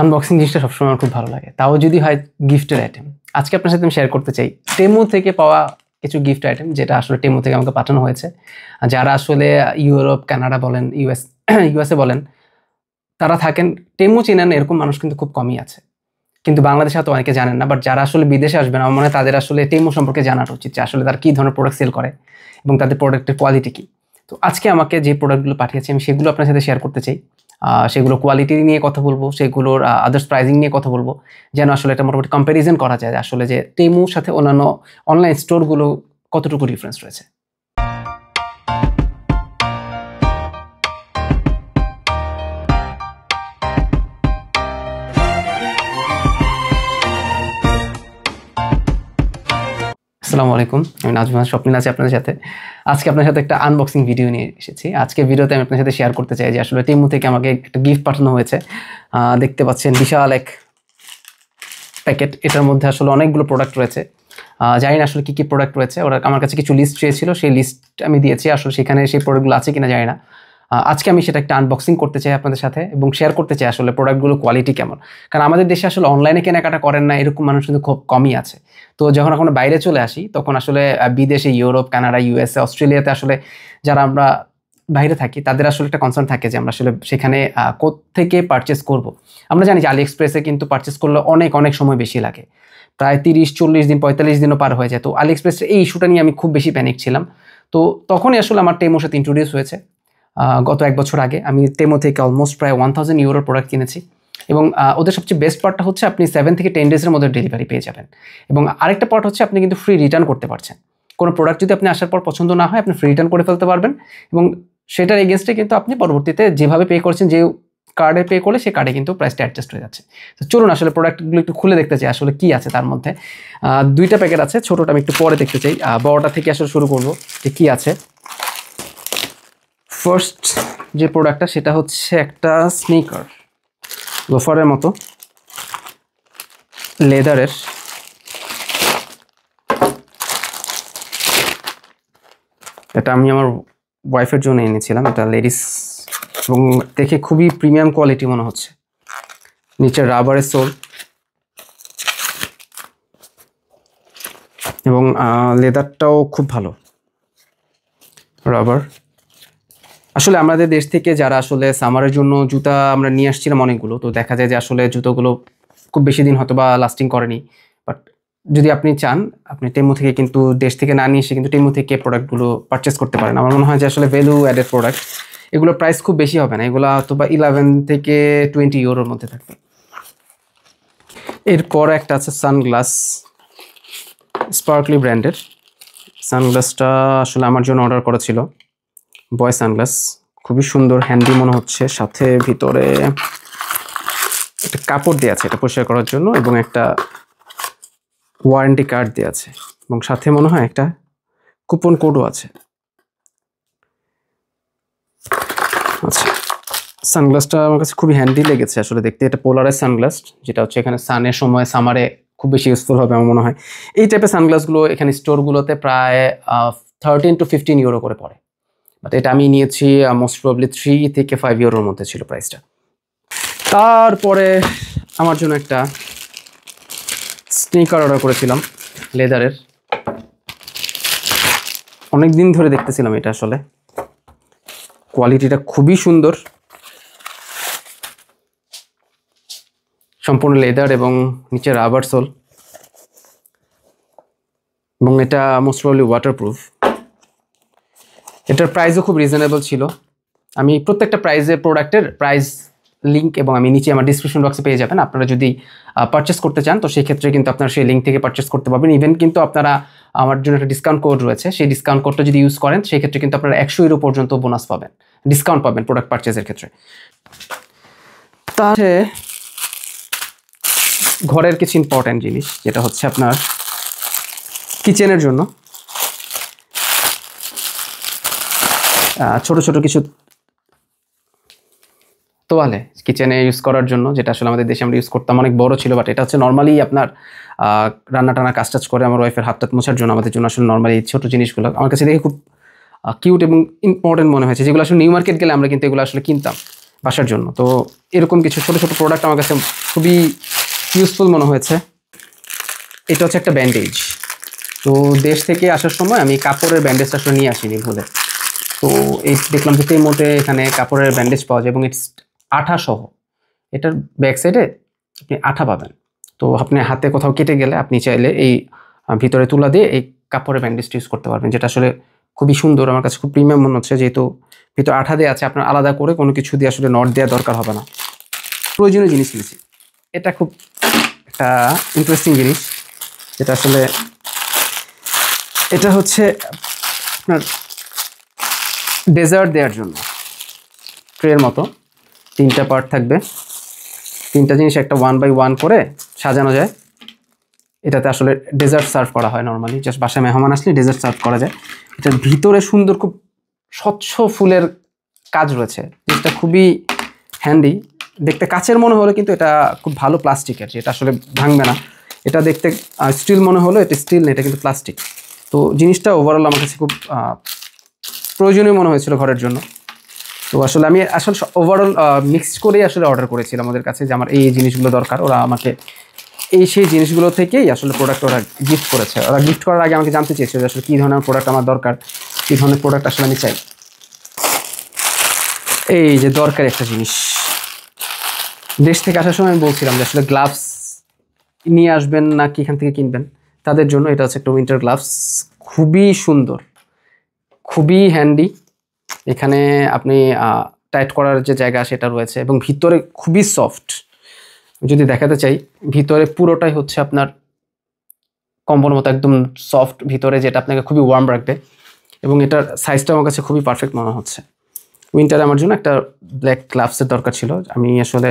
Unboxing জিনিসটা সবসময় আমার খুব ভালো লাগে তাও যদি হয় গিফটের আইটেম আজকে আপনার সাথে আমি শেয়ার করতে চাই টেমো থেকে পাওয়া কিছু গিফট আইটেম যেটা আসলে টেমো থেকে আমাকে পাঠানো হয়েছে যারা আসলে ইউরোপ কানাডা বলেন ইউএস ইউএসএ বলেন তারা থাকেন টেমো চেনেন এরকম মানুষ কিন্তু খুব কমই আছে কিন্তু বাংলাদেশে হয়তো অনেকে জানেন না বাট যারা আসলে বিদেশে আসবেন আমার মনে হয় তাদের আসলে টেমো সম্পর্কে জানার উচিত যে আসলে তারা কী ধরনের প্রোডাক্ট সেল করে এবং তাদের প্রোডাক্টের কোয়ালিটি কী তো আজকে আমাকে যে প্রোডাক্টগুলো পাঠিয়েছে আমি সেগুলো আপনার সাথে শেয়ার করতে চাই সেগুলো কোয়ালিটি নিয়ে কথা বলবো সেগুলোর আদার্স প্রাইজিং নিয়ে কথা বলবো যেন আসলে এটা মোটামুটি কম্প্যারিজন করা যায় আসলে যে টেমুর সাথে অন্যান্য অনলাইন স্টোরগুলো কতটুকু ডিফারেন্স রয়েছে আসসালামু আলাইকুম আমি নাজমা স্বপ্নিল আছি আপনাদের সাথে আজকে আপনার সাথে একটা আনবক্সিং ভিডিও নিয়ে এসেছি আজকে ভিডিওতে আমি আপনার সাথে শেয়ার করতে চাই যে আসলে টিমু থেকে আমাকে একটা গিফট পাঠানো হয়েছে দেখতে পাচ্ছেন বিশাল এক প্যাকেট এটার মধ্যে আসলে অনেকগুলো প্রোডাক্ট রয়েছে জানি না আসলে কী কী প্রোডাক্ট রয়েছে ওরা আমার কাছে কিছু লিস্ট চেয়েছিল সেই লিস্ট আমি দিয়েছি আসলে সেখানে সেই প্রোডাক্টগুলো আছে কিনা জানি না আজকে আমি সেটা একটা আনবক্সিং করতে চাই আপনাদের সাথে এবং শেয়ার করতে চাই আসলে প্রোডাক্টগুলো কোয়ালিটি কেমন কারণ আমাদের দেশে আসলে অনলাইনে কেনাকাটা করেন না এরকম মানুষ কিন্তু খুব কমই আছে তো যখন এখন বাইরে চলে আসি তখন আসলে বিদেশে ইউরোপ কানাডা ইউএসএ অস্ট্রেলিয়াতে আসলে যারা আমরা বাইরে থাকি তাদের আসলে একটা কনসার্ন থাকে যে আমরা আসলে সেখানে থেকে পারচেস করব। আমরা জানি যে আলি এক্সপ্রেসে কিন্তু পারচেস করলে অনেক অনেক সময় বেশি লাগে প্রায় তিরিশ চল্লিশ দিন পঁয়তাল্লিশ দিনও পার হয়ে যায় তো আলি এক্সপ্রেসের এই ইস্যুটা নিয়ে আমি খুব বেশি প্যানিক ছিলাম তো তখনই আসলে আমার টেমোর সাথে ইন্ট্রোডিউস হয়েছে গত এক বছর আগে আমি তেমো থেকে অলমোস্ট প্রায় ওয়ান থাউজেন্ড ইউরোর প্রোডাক্ট কিনেছি এবং ওদের সবচেয়ে বেস্ট পার্টটা হচ্ছে আপনি সেভেন থেকে টেন ডেজের মধ্যে ডেলিভারি পেয়ে যাবেন এবং আরেকটা পার্ট হচ্ছে আপনি কিন্তু ফ্রি রিটার্ন করতে পারছেন কোনো প্রোডাক্ট যদি আপনি আসার পর পছন্দ না হয় আপনি ফ্রি রিটার্ন করে ফেলতে পারবেন এবং সেটার এগেনস্টে কিন্তু আপনি পরবর্তীতে যেভাবে পে করছেন যে কার্ডে পে করলে সেই কার্ডে কিন্তু প্রাইসটা অ্যাডজাস্ট হয়ে যাচ্ছে তো চলুন আসলে প্রোডাক্টগুলো একটু খুলে দেখতে চাই আসলে কি আছে তার মধ্যে দুইটা প্যাকেট আছে ছোটোটা আমি একটু পরে দেখতে চাই বড়টা থেকে আসলে শুরু করব যে কী আছে ফার্স্ট যে প্রোডাক্টটা সেটা হচ্ছে একটা স্নিকার লোফারের মতো লেদারের এটা আমি আমার ওয়াইফের জন্য এনেছিলাম এটা লেডিস এবং দেখে খুবই প্রিমিয়াম কোয়ালিটি মনে হচ্ছে নিচে রাবারের সোল এবং লেদারটাও খুব ভালো রাবার আসলে আমাদের দেশ থেকে যারা আসলে সামারের জন্য জুতা আমরা নিয়ে আসছিলাম অনেকগুলো তো দেখা যায় যে আসলে জুতোগুলো খুব বেশি দিন হয়তো বা লাস্টিং করেনি বাট যদি আপনি চান আপনি টেমো থেকে কিন্তু দেশ থেকে না নিয়ে এসে কিন্তু টেমো থেকে প্রোডাক্টগুলো পারচেস করতে পারেন আমার মনে হয় যে আসলে ভ্যালু অ্যাডেড প্রোডাক্ট এগুলো প্রাইস খুব বেশি হবে না এগুলো অথবা ইলেভেন থেকে টোয়েন্টি ইউরোর মধ্যে থাকবে এরপর একটা আছে সানগ্লাস স্পার্কলি ব্র্যান্ডের সানগ্লাসটা আসলে আমার জন্য অর্ডার করা ছিল বয়স সানগ্লাস খুবই সুন্দর হ্যান্ডি মনে হচ্ছে সাথে ভিতরে একটা কাপড় দেওয়া আছে এটা পরিষ্কার করার জন্য এবং একটা ওয়ারেন্টি কার্ড দেওয়া আছে এবং সাথে মনে হয় একটা কুপন কোডও আছে আচ্ছা সানগ্লাসটা আমার কাছে খুবই হ্যান্ডি লেগেছে আসলে দেখতে এটা পোলারের সানগ্লাস যেটা হচ্ছে এখানে সানের সময় সামারে খুব বেশি ইউজফুল হবে আমার মনে হয় এই টাইপের সানগ্লাসগুলো এখানে স্টোরগুলোতে প্রায় থার্টিন টু ফিফটিন ইউরো করে পড়ে বাট এটা আমি নিয়েছি মোস্ট প্রবলি থ্রি থেকে ফাইভ ইয়ারের মধ্যে ছিল প্রাইসটা তারপরে আমার জন্য একটা স্নিকার অর্ডার করেছিলাম লেদারের অনেক দিন ধরে দেখতেছিলাম এটা আসলে কোয়ালিটিটা খুবই সুন্দর সম্পূর্ণ লেদার এবং নিচে রাবার সোল এবং এটা মোস্ট প্রবলি ওয়াটারপ্রুফ এটার প্রাইসও খুব রিজনেবল ছিল আমি প্রত্যেকটা প্রাইজের প্রোডাক্টের প্রাইস লিঙ্ক এবং আমি নিচে আমার ডিসক্রিপশন বক্সে পেয়ে যাবেন আপনারা যদি পারচেস করতে চান তো সেই ক্ষেত্রে কিন্তু আপনারা সেই লিঙ্ক থেকে পারচেস করতে পারবেন ইভেন কিন্তু আপনারা আমার জন্য একটা ডিসকাউন্ট কোড রয়েছে সেই ডিসকাউন্ট কোডটা যদি ইউজ করেন সেই ক্ষেত্রে কিন্তু আপনারা একশো ইউরো পর্যন্ত বোনাস পাবেন ডিসকাউন্ট পাবেন প্রোডাক্ট পারচেজের ক্ষেত্রে তাহলে ঘরের কিছু ইম্পর্ট্যান্ট জিনিস যেটা হচ্ছে আপনার কিচেনের জন্য ছোট ছোট কিছু তোয়ালে কিচেনে ইউজ করার জন্য যেটা আসলে আমাদের দেশে আমরা ইউজ করতাম অনেক বড় ছিল বাট এটা হচ্ছে নর্মালি আপনার রান্না টানা কাজ টাজ করে আমার ওয়াইফের হাত টাত মোছার জন্য আমাদের জন্য আসলে নর্মালি ছোট জিনিসগুলো আমার কাছে দেখে খুব কিউট এবং ইম্পর্টেন্ট মনে হয়েছে যেগুলো আসলে নিউ মার্কেট গেলে আমরা কিন্তু এগুলো আসলে কিনতাম বাসার জন্য তো এরকম কিছু ছোট ছোট প্রোডাক্ট আমার কাছে খুবই ইউজফুল মনে হয়েছে এটা হচ্ছে একটা ব্যান্ডেজ তো দেশ থেকে আসার সময় আমি কাপড়ের ব্যান্ডেজটা আসলে নিয়ে আসিনি ভুলে তো এই দেখলাম যে মধ্যে এখানে কাপড়ের ব্যান্ডেজ পাওয়া যায় এবং ইটস আঠা সহ এটার ব্যাক সাইডে আপনি আঠা পাবেন তো আপনি হাতে কোথাও কেটে গেলে আপনি চাইলে এই ভিতরে তুলা দিয়ে এই কাপড়ের ব্যান্ডেজটা ইউজ করতে পারবেন যেটা আসলে খুবই সুন্দর আমার কাছে খুব প্রিমিয়াম মনে হচ্ছে যেহেতু ভিতরে আঠা দিয়ে আছে আপনার আলাদা করে কোনো কিছু দিয়ে আসলে নট দেওয়া দরকার হবে না প্রয়োজনীয় জিনিস নিয়েছি এটা খুব একটা ইন্টারেস্টিং জিনিস যেটা আসলে এটা হচ্ছে আপনার ডেজার্ট দেওয়ার জন্য ট্রের মতো তিনটা পার্ট থাকবে তিনটা জিনিস একটা ওয়ান বাই ওয়ান করে সাজানো যায় এটাতে আসলে ডেজার্ট সার্ভ করা হয় নর্মালি জাস্ট বাসায় মেহমান আসলে ডেজার্ট সার্ভ করা যায় এটার ভিতরে সুন্দর খুব স্বচ্ছ ফুলের কাজ রয়েছে জিনিসটা খুবই হ্যান্ডি দেখতে কাচের মনে হলো কিন্তু এটা খুব ভালো প্লাস্টিকের যেটা আসলে ভাঙবে না এটা দেখতে স্টিল মনে হলো এটা স্টিল না এটা কিন্তু প্লাস্টিক তো জিনিসটা ওভারঅল আমার কাছে খুব প্রয়োজনীয় মনে হয়েছিল ঘরের জন্য তো আসলে আমি আসলে ওভারঅল মিক্স করেই আসলে অর্ডার করেছিলাম আমাদের কাছে যে আমার এই জিনিসগুলো দরকার ওরা আমাকে এই সেই জিনিসগুলো থেকেই আসলে প্রোডাক্ট ওরা গিফট করেছে ওরা গিফট করার আগে আমাকে জানতে চেয়েছিল যে আসলে কী ধরনের প্রোডাক্ট আমার দরকার কী ধরনের প্রোডাক্ট আসলে আমি চাই এই যে দরকার একটা জিনিস দেশ থেকে আসার সময় আমি বলছিলাম যে আসলে গ্লাভস নিয়ে আসবেন না কি এখান থেকে কিনবেন তাদের জন্য এটা হচ্ছে একটা উইন্টার গ্লাভস খুবই সুন্দর খুবই হ্যান্ডি এখানে আপনি টাইট করার যে জায়গা সেটা রয়েছে এবং ভিতরে খুবই সফট যদি দেখাতে চাই ভিতরে পুরোটাই হচ্ছে আপনার কম্বল মতো একদম সফট ভিতরে যেটা আপনাকে খুবই ওয়ার্ম রাখবে এবং এটার সাইজটা আমার কাছে খুবই পারফেক্ট মনে হচ্ছে উইন্টারে আমার জন্য একটা ব্ল্যাক গ্লাভসের দরকার ছিল আমি আসলে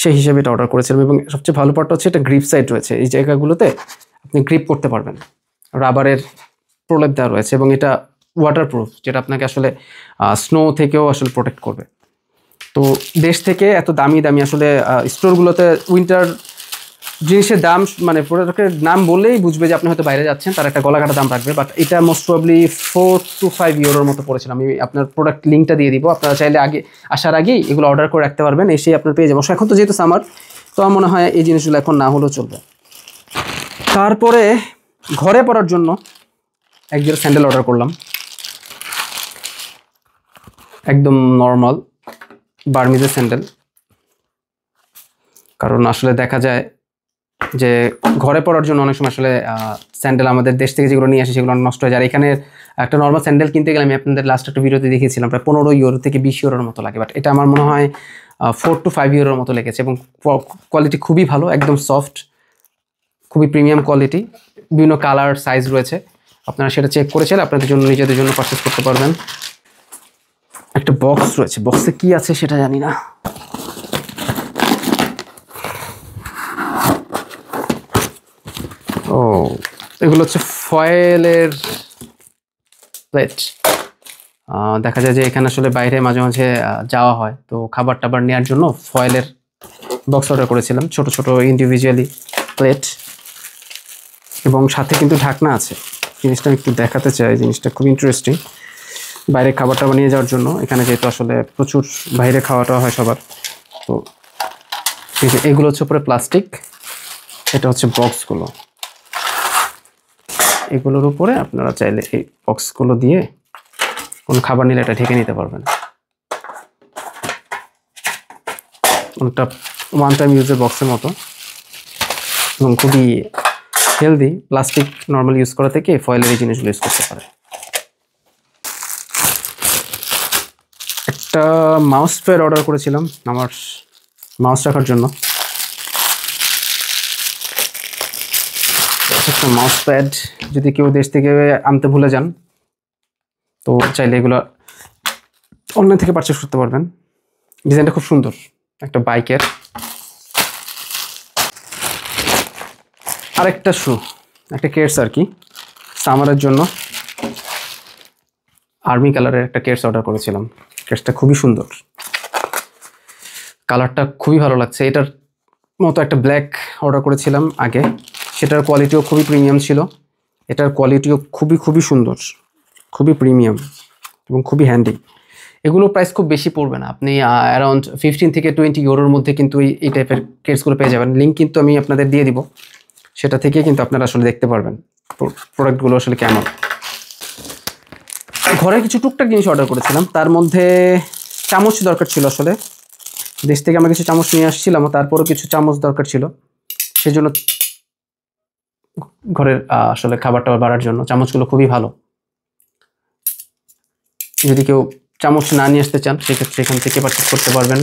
সেই হিসেবে এটা অর্ডার করেছিলাম এবং সবচেয়ে ভালো পার্টটা হচ্ছে এটা গ্রিপ সাইড রয়েছে এই জায়গাগুলোতে আপনি গ্রিপ করতে পারবেন রাবারের প্রলেপ দেওয়া রয়েছে এবং এটা ওয়াটারপ্রুফ যেটা আপনাকে আসলে স্নো থেকেও আসলে প্রোটেক্ট করবে তো দেশ থেকে এত দামি দামি আসলে স্টোরগুলোতে উইন্টার জিনিসের দাম মানে প্রোডাক্টের নাম বললেই বুঝবে যে আপনি হয়তো বাইরে যাচ্ছেন তার একটা গলাঘাটা দাম রাখবে বাট এটা most probably four to five ইউরোর মতো পড়েছিল আমি আপনার প্রোডাক্ট লিঙ্কটা দিয়ে দিব আপনারা চাইলে আগে আসার আগেই এগুলো অর্ডার করে রাখতে পারবেন এসে আপনার পেয়ে যাবেন এখন তো যেহেতু সামার তো আমার মনে হয় এই জিনিসগুলো এখন না হলেও চলবে তারপরে ঘরে পড়ার জন্য এক স্যান্ডেল অর্ডার করলাম একদম নর্মাল বার্মিজের স্যান্ডেল কারণ আসলে দেখা যায় যে ঘরে পড়ার জন্য অনেক সময় আসলে স্যান্ডেল আমাদের দেশ থেকে যেগুলো নিয়ে আসে সেগুলো নষ্ট হয়ে যায় এখানে একটা নর্মাল স্যান্ডেল কিনতে গেলে আমি আপনাদের লাস্ট একটা ভিডিওতে দেখিয়েছিলাম প্রায় পনেরো ইউরো থেকে বিশ ইউরোর মতো লাগে বাট এটা আমার মনে হয় ফোর টু ফাইভ ইউরোর মতো লেগেছে এবং কোয়ালিটি খুবই ভালো একদম সফট খুবই প্রিমিয়াম কোয়ালিটি বিভিন্ন কালার সাইজ রয়েছে আপনারা সেটা চেক করেছেন আপনাদের জন্য নিজেদের জন্য পারচেস করতে পারবেন একটা বক্স রয়েছে বক্সে কি আছে সেটা জানি না ও এগুলো হচ্ছে ফয়েলের প্লেট দেখা যায় যে এখানে আসলে বাইরে মাঝে মাঝে যাওয়া হয় তো খাবার টাবার নেওয়ার জন্য ফয়েলের বক্স অর্ডার করেছিলাম ছোট ছোট ইন্ডিভিজুয়ালি প্লেট এবং সাথে কিন্তু ঢাকনা আছে জিনিসটা আমি একটু দেখাতে চাই জিনিসটা খুব ইন্টারেস্টিং বাইরে খাবারটা বানিয়ে নিয়ে যাওয়ার জন্য এখানে যেহেতু আসলে প্রচুর বাইরে খাওয়াটা হয় সবার তো এগুলো হচ্ছে উপরে প্লাস্টিক এটা হচ্ছে বক্সগুলো এগুলোর উপরে আপনারা চাইলে এই বক্সগুলো দিয়ে কোনো খাবার নিলে এটা ঢেকে নিতে পারবেন অনেকটা ওয়ান টাইম ইউজের বক্সের মতো এবং খুবই হেলদি প্লাস্টিক নর্মাল ইউজ করা থেকে ফয়েলের এই জিনিসগুলো ইউজ করতে পারে একটা মাউস প্যাড অর্ডার করেছিলাম আমার মাউস রাখার জন্য একটা মাউস প্যাড যদি কেউ দেশ থেকে আনতে ভুলে যান তো চাইলে এগুলো অনলাইন থেকে পারচেস করতে পারবেন ডিজাইনটা খুব সুন্দর একটা বাইকের আরেকটা শু একটা কেটস আর কি সামারের জন্য আর্মি কালারের একটা কেস অর্ডার করেছিলাম কেসটা খুবই সুন্দর কালারটা খুবই ভালো লাগছে এটার মতো একটা ব্ল্যাক অর্ডার করেছিলাম আগে সেটার কোয়ালিটিও খুবই প্রিমিয়াম ছিল এটার কোয়ালিটিও খুবই খুবই সুন্দর খুবই প্রিমিয়াম এবং খুবই হ্যান্ডি এগুলো প্রাইস খুব বেশি পড়বে না আপনি অ্যারাউন্ড ফিফটিন থেকে টোয়েন্টি ইউরোর মধ্যে কিন্তু এই টাইপের কেসগুলো পেয়ে যাবেন লিঙ্ক কিন্তু আমি আপনাদের দিয়ে দিব সেটা থেকে কিন্তু আপনারা আসলে দেখতে পারবেন প্রোডাক্টগুলো আসলে কেমন ঘরের কিছু টুকটাক জিনিস অর্ডার করেছিলাম তার মধ্যে চামচ দরকার ছিল আসলে দেশ থেকে আমরা কিছু চামচ নিয়ে আসছিলাম তারপরও কিছু চামচ দরকার ছিল সেজন্য ঘরের আসলে খাবার টাবার বাড়ার জন্য চামচগুলো খুবই ভালো যদি কেউ চামচ না নিয়ে আসতে চান সেক্ষেত্রে এখান থেকে পার্চেস করতে পারবেন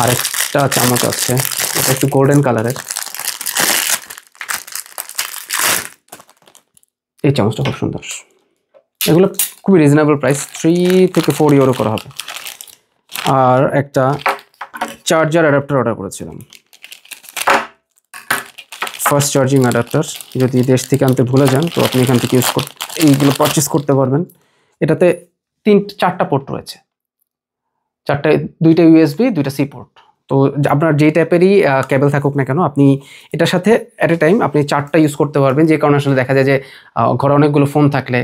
আর একটা চামচ আছে এটা একটু গোল্ডেন কালারের এই চামচটা খুব সুন্দর এগুলো খুবই রিজনেবল প্রাইস থ্রি থেকে ফোর ইউরো করা হবে আর একটা চার্জার অ্যাডাপ্টার অর্ডার করেছিলাম ফার্স্ট চার্জিং অ্যাডাপ্টার যদি দেশ থেকে আনতে ভুলে যান তো আপনি এখান থেকে ইউজ কর এইগুলো পারচেস করতে পারবেন এটাতে তিন চারটা পোর্ট রয়েছে চারটা দুইটা ইউএসবি দুইটা সি পোর্ট তো আপনার যে টাইপেরই কেবল থাকুক না কেন আপনি এটার সাথে অ্যাট এ টাইম আপনি চারটা ইউজ করতে পারবেন যে কারণে আসলে দেখা যায় যে ঘরে অনেকগুলো ফোন থাকলে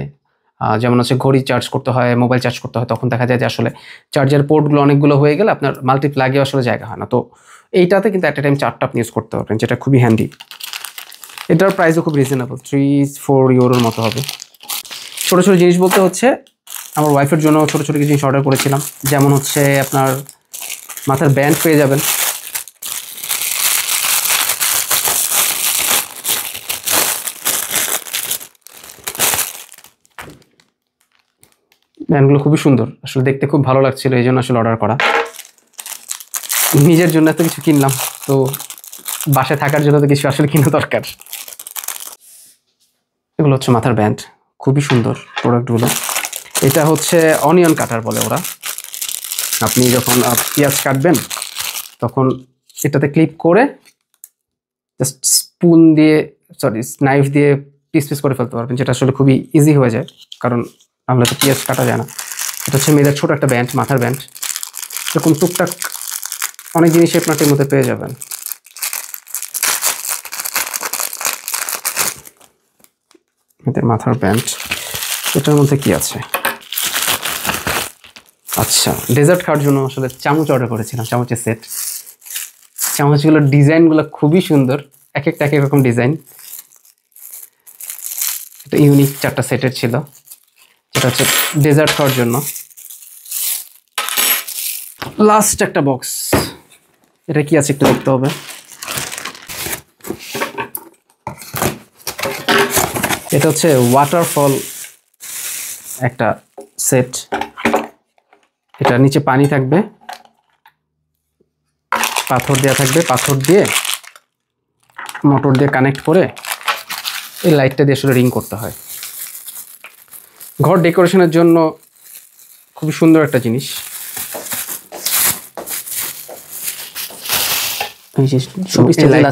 যেমন হচ্ছে ঘড়ি চার্জ করতে হয় মোবাইল চার্জ করতে হয় তখন দেখা যায় যে আসলে চার্জার পোর্টগুলো অনেকগুলো হয়ে গেলে আপনার মাল্টিপ্লাগে আসলে জায়গা হয় না তো এইটাতে কিন্তু একটা টাইম চারটা আপনি ইউজ করতে পারবেন যেটা খুবই হ্যান্ডি এটার প্রাইসও খুব রিজনেবল থ্রি ফোর ইউরোর মতো হবে ছোটো ছোটো জিনিস বলতে হচ্ছে আমার ওয়াইফের জন্য ছোটো ছোটো কিছু জিনিস অর্ডার করেছিলাম যেমন হচ্ছে আপনার মাথার ব্যান্ড পেয়ে যাবেন ব্যান্ডগুলো খুবই সুন্দর আসলে দেখতে খুব ভালো লাগছিল এই জন্য আসলে অর্ডার করা নিজের জন্য এত কিছু কিনলাম তো বাসে থাকার জন্য তো কিছু আসলে কিনা দরকার এগুলো হচ্ছে মাথার ব্যান্ড খুবই সুন্দর প্রোডাক্টগুলো এটা হচ্ছে অনিয়ন কাটার বলে ওরা আপনি যখন পেঁয়াজ কাটবেন তখন এটাতে ক্লিপ করে জাস্ট স্পুন দিয়ে সরি নাইফ দিয়ে পিস পিস করে ফেলতে পারবেন যেটা আসলে খুবই ইজি হয়ে যায় কারণ নাহলে তো পিঁয়াজ কাটা যায় না এটা হচ্ছে মেয়েদের ছোটো একটা ব্যান্ড মাথার ব্যান্ড এরকম টুকটাক অনেক জিনিসই আপনার টির মধ্যে পেয়ে যাবেন মেয়েদের মাথার ব্যান্ড এটার মধ্যে কি আছে আচ্ছা ডেজার্ট খাওয়ার জন্য আসলে চামচ অর্ডার করেছিলাম চামচের সেট চামচগুলোর ডিজাইনগুলো খুবই সুন্দর এক একটা এক এক রকম ডিজাইন এটা ইউনিক চারটা সেটের ছিল এটা হচ্ছে ডেজার্ট খাওয়ার জন্য লাস্ট একটা বক্স এটা কি আছে একটু দেখতে হবে এটা হচ্ছে ওয়াটারফল একটা সেট এটা নিচে পানি থাকবে পাথর দেওয়া থাকবে পাথর দিয়ে মোটর দিয়ে কানেক্ট করে এই লাইটটা দিয়ে আসলে রিং করতে হয় ঘর ডেকোরেশনের জন্য খুব সুন্দর একটা জিনিস করা তো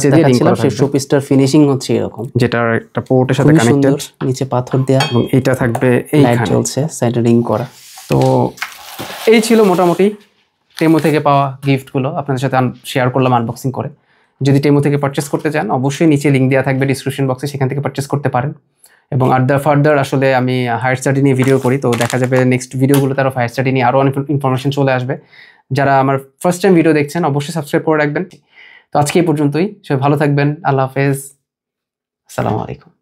এই ছিল মোটামুটি টেমো থেকে পাওয়া সাথে শেয়ার করলাম আনবক্সিং করে যদি টেমো থেকে পারচেস করতে চান অবশ্যই নিচে লিঙ্ক দেওয়া থাকবে ডিসক্রিপশন বক্সে সেখান থেকে পারচেস করতে পারেন এবং আর দ্য ফার্দার আসলে আমি হায়ার স্টাডি নিয়ে ভিডিও করি তো দেখা যাবে নেক্সট ভিডিওগুলো তারা হায়ার স্টাডি নিয়ে আরও অনেক ইনফরমেশন চলে আসবে যারা আমার ফার্স্ট টাইম ভিডিও দেখছেন অবশ্যই সাবস্ক্রাইব করে রাখবেন তো আজকে এই পর্যন্তই সবাই ভালো থাকবেন আল্লাহ হাফেজ আসসালামু আলাইকুম